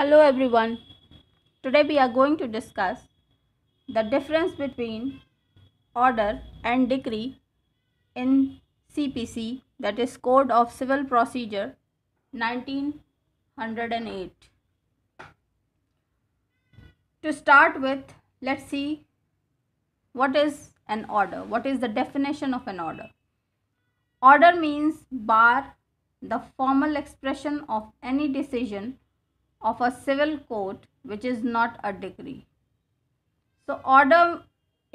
Hello everyone. Today we are going to discuss the difference between order and decree in CPC that is Code of Civil Procedure 1908. To start with, let's see what is an order? What is the definition of an order? Order means bar the formal expression of any decision of a civil court which is not a decree so order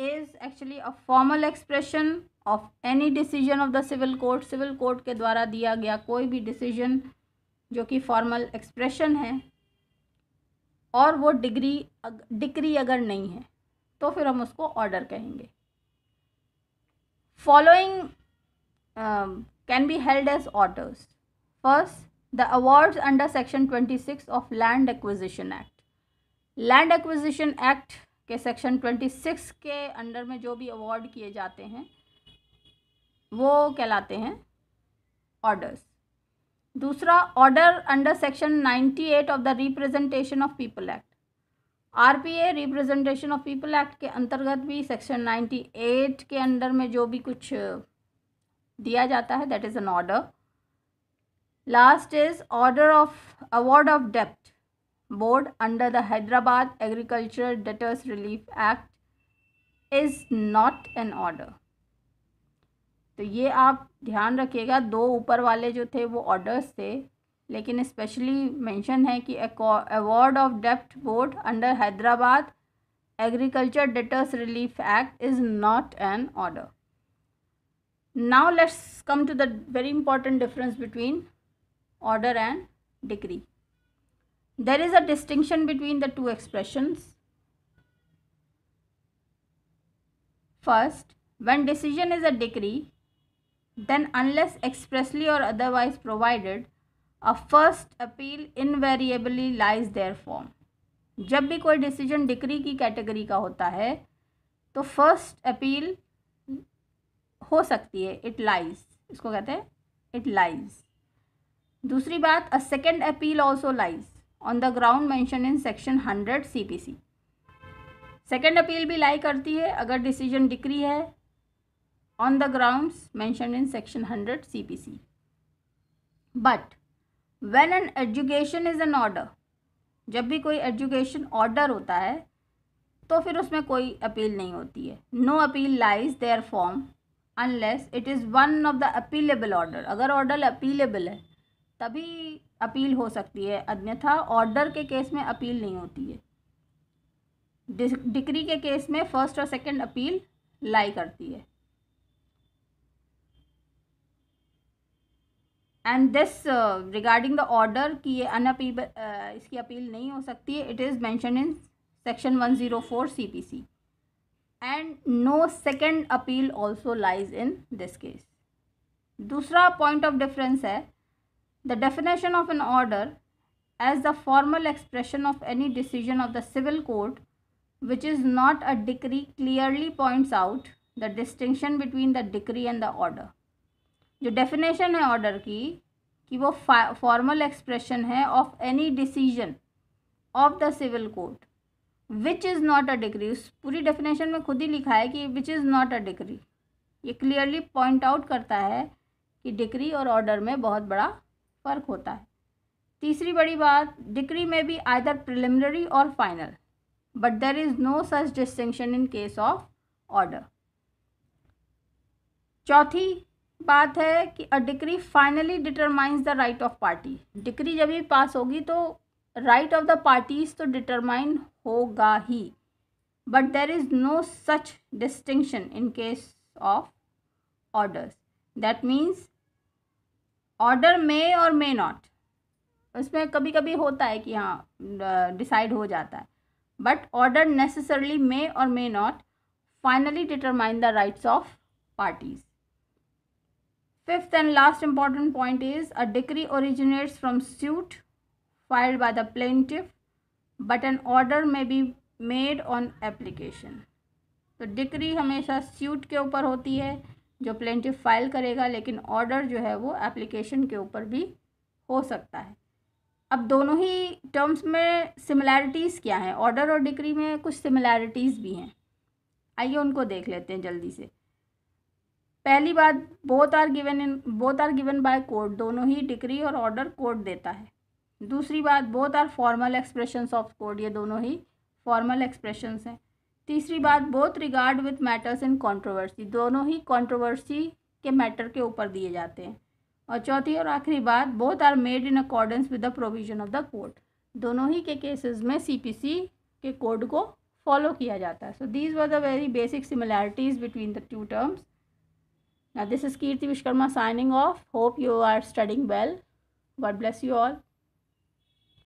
is actually a formal expression of any decision of the civil court civil court ke dwara diya gaya koi bhi decision jo ki formal expression hai aur wo degree decree agar nahi hai to fir hum usko order kahenge following um, can be held as orders first the awards under section 26 of land acquisition act land acquisition act के section 26 के under में जो भी award किए जाते हैं वो कहलाते हैं ऑर्डर्स दूसरा order under section 98 of the representation of people act RPA representation of people act के अंतर्गत भी सेक्शन 98 के अंडर में जो भी कुछ दिया जाता है that is an order last is order of award of debt board under the Hyderabad agriculture debtors relief act is not an order तो ये आप ध्यान रखिएगा दो ऊपर वाले जो थे वो ऑर्डर्स थे लेकिन स्पेशली मेंशन है कि अवार्ड ऑफ डेप्ट board under Hyderabad agriculture debtors relief act is not an order now let's come to the very important difference between order and degree. There is a distinction between the two expressions. First, when decision is a decree, then unless expressly or otherwise provided, a first appeal invariably lies their form. जब भी कोई decision decree की category का होता है तो first appeal हो सकती है इट लाइज इसको कहते हैं इट लाइज दूसरी बात a second appeal also lies on the ground mention in section hundred C P C second appeal भी लाई करती है अगर डिसीजन डिक्री है on the grounds mention in section hundred C P C but when an adjudication is an order जब भी कोई education order होता है तो फिर उसमें कोई अपील नहीं होती है no appeal lies therefrom unless it is one of the appealable order अगर ऑर्डर अपीलेबल है तभी अपील हो सकती है अन्यथा ऑर्डर के केस में अपील नहीं होती है डिक्री के केस में फर्स्ट और सेकंड अपील लाई करती है and this regarding the order कि ये अनअपील uh, इसकी अपील नहीं हो सकती है it is mention in section one zero four C P C and no second appeal also lies in this case दूसरा पॉइंट ऑफ डिफरेंस है The definition of an order as the formal expression of any decision of the civil court which is not a decree clearly points out the distinction between the decree and the order. जो definition है order की कि वो formal expression है of any decision of the civil court which is not a decree उस पूरी definition में खुद ही लिखा है कि which is not a decree ये clearly point out करता है कि डिक्री और ऑर्डर में बहुत बड़ा फर्क होता है तीसरी बड़ी बात डिग्री में भी either preliminary or final but there is no such distinction in case of order चौथी बात है कि a decree finally determines the right of party degree जब भी पास होगी तो राइट ऑफ द पार्टीज तो डिटरमाइन होगा ही but there is no such distinction in case of orders that means order may or may not उसमें कभी कभी होता है कि हाँ डिसाइड हो जाता है but order necessarily may or may not finally determine the rights of parties fifth and last important point is a decree originates from suit filed by the plaintiff but an order may be made on application तो decree हमेशा suit के ऊपर होती है जो plaintiff file करेगा लेकिन order जो है वो एप्लीकेशन के ऊपर भी हो सकता है अब दोनों ही टर्म्स में सिमिलैरिटीज़ क्या हैं ऑर्डर और डिग्री में कुछ सिमिलैरिटीज़ भी हैं आइए उनको देख लेते हैं जल्दी से पहली बात both are given in both are given by court दोनों ही डिग्री और ऑर्डर कोर्ट देता है दूसरी बात both are formal expressions of court ये दोनों ही फॉर्मल एक्सप्रेशंस हैं तीसरी बात both regard with matters in controversy दोनों ही कॉन्ट्रोवर्सी के मैटर के ऊपर दिए जाते हैं और चौथी और आखिरी बात both are made in accordance with the provision of the court दोनों ही के केसेस में सीपीसी के कोड को फॉलो किया जाता है so these were the very basic similarities between the two terms this is Kirti Vishwakarma signing off hope you are studying well well. Bless you all